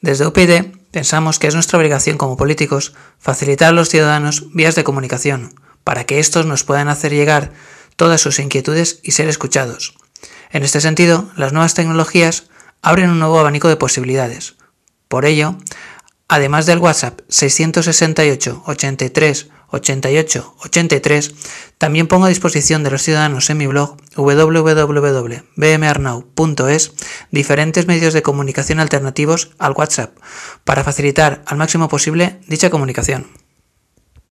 Desde UPyD pensamos que es nuestra obligación como políticos facilitar a los ciudadanos vías de comunicación para que estos nos puedan hacer llegar todas sus inquietudes y ser escuchados. En este sentido, las nuevas tecnologías abren un nuevo abanico de posibilidades. Por ello, además del WhatsApp 668 83 88 83, también pongo a disposición de los ciudadanos en mi blog www.bmarnau.es diferentes medios de comunicación alternativos al WhatsApp para facilitar al máximo posible dicha comunicación.